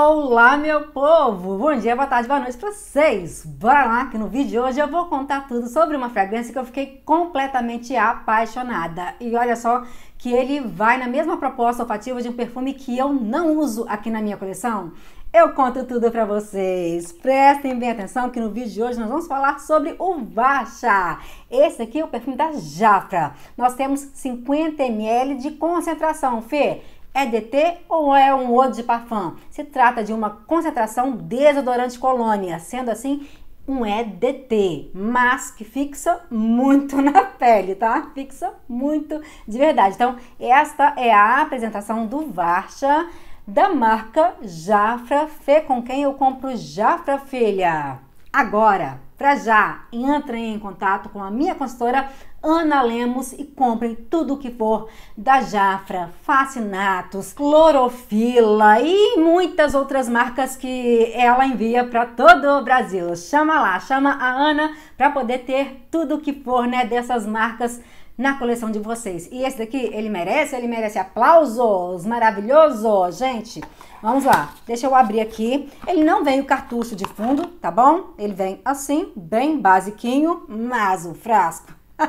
Olá, meu povo! Bom dia, boa tarde, boa noite pra vocês! Bora lá que no vídeo de hoje eu vou contar tudo sobre uma fragrância que eu fiquei completamente apaixonada. E olha só que ele vai na mesma proposta olfativa de um perfume que eu não uso aqui na minha coleção. Eu conto tudo pra vocês. Prestem bem atenção que no vídeo de hoje nós vamos falar sobre o Vacha. Esse aqui é o perfume da Jafra. Nós temos 50 ml de concentração, Fê. EDT é ou é um eau de parfum? Se trata de uma concentração desodorante colônia, sendo assim um EDT, é mas que fixa muito na pele, tá? Fixa muito de verdade. Então, esta é a apresentação do Varcha da marca Jafra Fê, com quem eu compro Jafra Filha. Agora, para já, entrem em contato com a minha consultora Ana Lemos e comprem tudo o que for da Jafra, Fascinatos, Clorofila e muitas outras marcas que ela envia para todo o Brasil. Chama lá, chama a Ana para poder ter tudo o que for, né, dessas marcas na coleção de vocês. E esse daqui, ele merece, ele merece aplausos, maravilhoso, gente. Vamos lá, deixa eu abrir aqui. Ele não vem o cartucho de fundo, tá bom? Ele vem assim, bem basiquinho, mas o frasco...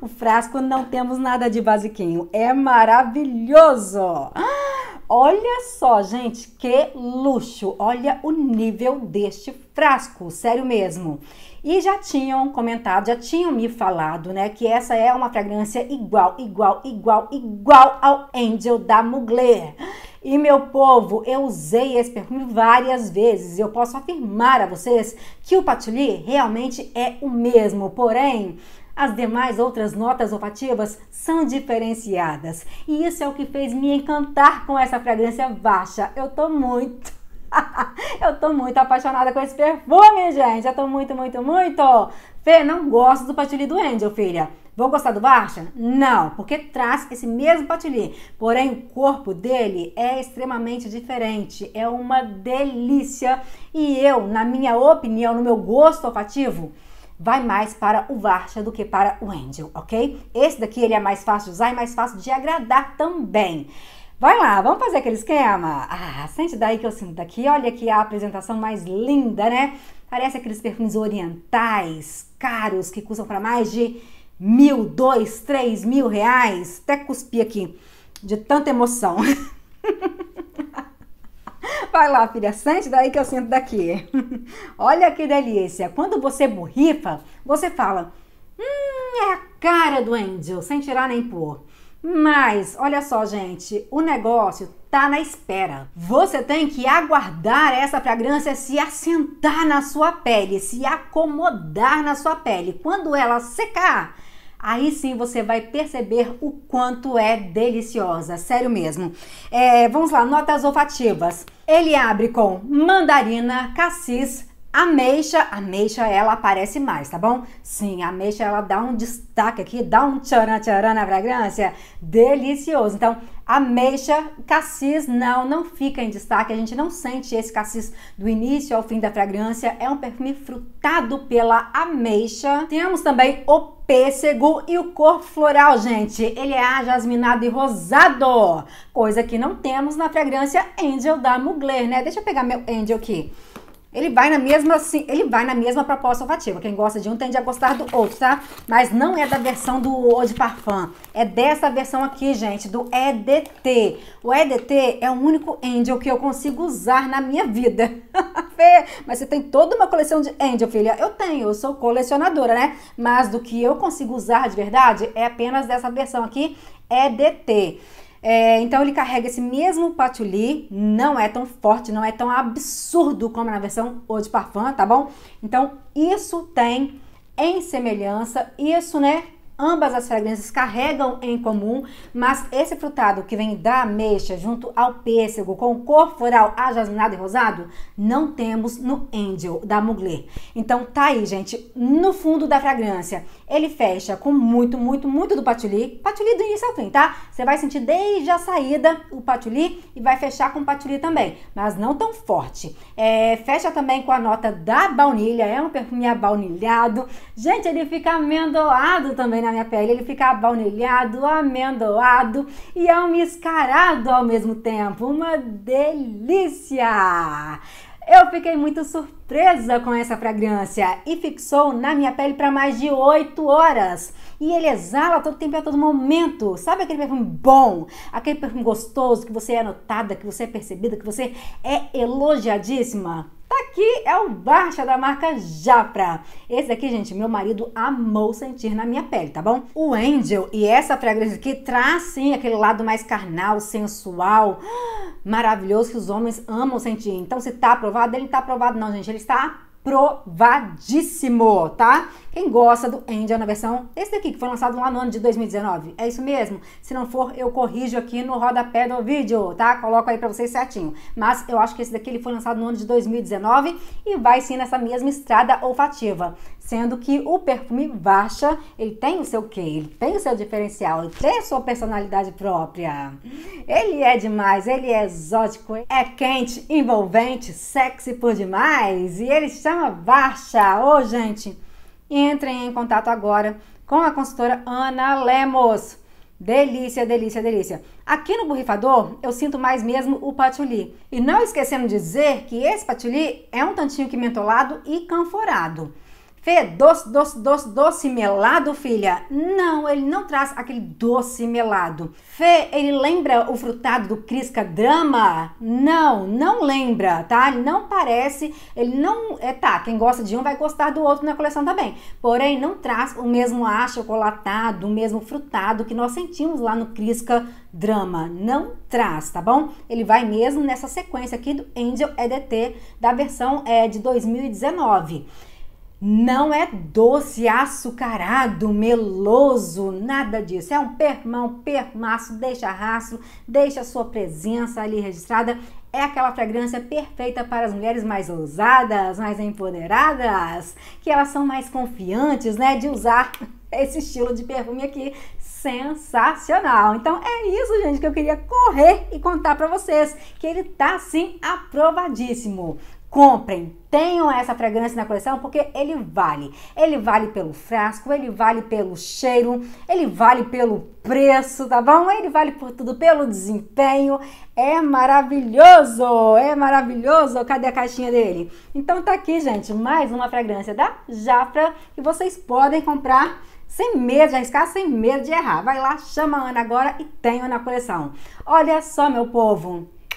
o frasco não temos nada de basiquinho, é maravilhoso! Olha só, gente, que luxo! Olha o nível deste frasco, sério mesmo. E já tinham comentado, já tinham me falado, né, que essa é uma fragrância igual, igual, igual, igual ao Angel da Mugler. E meu povo, eu usei esse perfume várias vezes. Eu posso afirmar a vocês que o patchouli realmente é o mesmo, porém as demais outras notas olfativas são diferenciadas. E isso é o que fez me encantar com essa fragrância baixa. Eu tô muito eu tô muito apaixonada com esse perfume, gente. Eu tô muito, muito, muito. Fê, não gosto do patchouli do Angel, filha. Vou gostar do Varsha? Não, porque traz esse mesmo patchouli. Porém, o corpo dele é extremamente diferente. É uma delícia. E eu, na minha opinião, no meu gosto olfativo, vai mais para o Varsha do que para o Angel, ok? Esse daqui ele é mais fácil de usar e mais fácil de agradar também. Vai lá, vamos fazer aquele esquema? Ah, sente daí que eu sinto daqui. Olha que a apresentação mais linda, né? Parece aqueles perfumes orientais, caros, que custam para mais de mil, dois, três mil reais. Até cuspi aqui, de tanta emoção. Vai lá, filha, sente daí que eu sinto daqui. Olha que delícia. Quando você borrifa, você fala, hum, é a cara do Angel, sem tirar nem pôr. Mas, olha só, gente, o negócio tá na espera. Você tem que aguardar essa fragrância se assentar na sua pele, se acomodar na sua pele. Quando ela secar, aí sim você vai perceber o quanto é deliciosa, sério mesmo. É, vamos lá, notas olfativas. Ele abre com mandarina, cassis, Ameixa, ameixa, ela aparece mais, tá bom? Sim, a ameixa, ela dá um destaque aqui, dá um tcharam tcharam na fragrância, delicioso. Então, ameixa, cassis, não, não fica em destaque, a gente não sente esse cassis do início ao fim da fragrância, é um perfume frutado pela ameixa. Temos também o pêssego e o corpo floral, gente. Ele é jasminado e rosado, coisa que não temos na fragrância Angel da Mugler, né? Deixa eu pegar meu Angel aqui. Ele vai na mesma, assim, ele vai na mesma proposta olfativa. Quem gosta de um tende a gostar do outro, tá? Mas não é da versão do Eau de Parfum. É dessa versão aqui, gente, do EDT. O EDT é o único Angel que eu consigo usar na minha vida. Fê, mas você tem toda uma coleção de Angel, filha. Eu tenho, eu sou colecionadora, né? Mas do que eu consigo usar de verdade é apenas dessa versão aqui, EDT. É, então ele carrega esse mesmo patchouli, não é tão forte, não é tão absurdo como na versão Eau de Parfum, tá bom? Então isso tem em semelhança, isso, né, Ambas as fragrâncias carregam em comum, mas esse frutado que vem da ameixa junto ao pêssego com cor floral ajasminado e rosado, não temos no Angel da Mugler. Então tá aí, gente, no fundo da fragrância. Ele fecha com muito, muito, muito do patchouli. Patchouli do início ao fim, tá? Você vai sentir desde a saída o patchouli e vai fechar com patchouli também, mas não tão forte. É, fecha também com a nota da baunilha, é um perfume abaunilhado. Gente, ele fica amendoado também né? na minha pele, ele fica baunilhado, amendoado e é almiscarado ao mesmo tempo. Uma delícia! Eu fiquei muito surpresa com essa fragrância e fixou na minha pele para mais de 8 horas. E ele exala todo tempo a todo momento. Sabe aquele perfume bom? Aquele perfume gostoso que você é notada, que você é percebida, que você é elogiadíssima? aqui é o baixa da marca Japra. Esse aqui, gente, meu marido amou sentir na minha pele, tá bom? O Angel e essa fragrância aqui traz sim aquele lado mais carnal, sensual, maravilhoso que os homens amam sentir. Então, se tá aprovado, ele não tá aprovado não, gente. Ele está aprovadíssimo, tá? Quem gosta do Angel na versão esse daqui, que foi lançado lá no ano de 2019, é isso mesmo? Se não for, eu corrijo aqui no rodapé do vídeo, tá? Coloco aí pra vocês certinho. Mas eu acho que esse daqui ele foi lançado no ano de 2019 e vai sim nessa mesma estrada olfativa. Sendo que o perfume Vacha, ele tem o seu quê? Ele tem o seu diferencial, ele tem a sua personalidade própria. Ele é demais, ele é exótico, é quente, envolvente, sexy por demais. E ele chama Varcha. Ô, oh, gente, entrem em contato agora com a consultora Ana Lemos. Delícia, delícia, delícia. Aqui no borrifador, eu sinto mais mesmo o patchouli. E não esquecendo de dizer que esse patchouli é um tantinho que mentolado e canforado. Fê, doce, doce, doce, doce melado, filha? Não, ele não traz aquele doce melado. Fê, ele lembra o frutado do Crisca Drama? Não, não lembra, tá? Ele não parece, ele não. É, tá, quem gosta de um vai gostar do outro na coleção também. Porém, não traz o mesmo achocolatado, o mesmo frutado que nós sentimos lá no Crisca Drama. Não traz, tá bom? Ele vai mesmo nessa sequência aqui do Angel EDT da versão é, de 2019. Não é doce, açucarado, meloso, nada disso. É um permão, permaço, deixa rastro, deixa sua presença ali registrada. É aquela fragrância perfeita para as mulheres mais ousadas, mais empoderadas, que elas são mais confiantes, né, de usar esse estilo de perfume aqui sensacional. Então é isso, gente, que eu queria correr e contar para vocês que ele tá sim aprovadíssimo comprem, tenham essa fragrância na coleção porque ele vale. Ele vale pelo frasco, ele vale pelo cheiro, ele vale pelo preço, tá bom? Ele vale por tudo, pelo desempenho. É maravilhoso, é maravilhoso. Cadê a caixinha dele? Então tá aqui, gente, mais uma fragrância da Jafra que vocês podem comprar sem medo de arriscar, sem medo de errar. Vai lá, chama a Ana agora e tenha na coleção. Olha só, meu povo,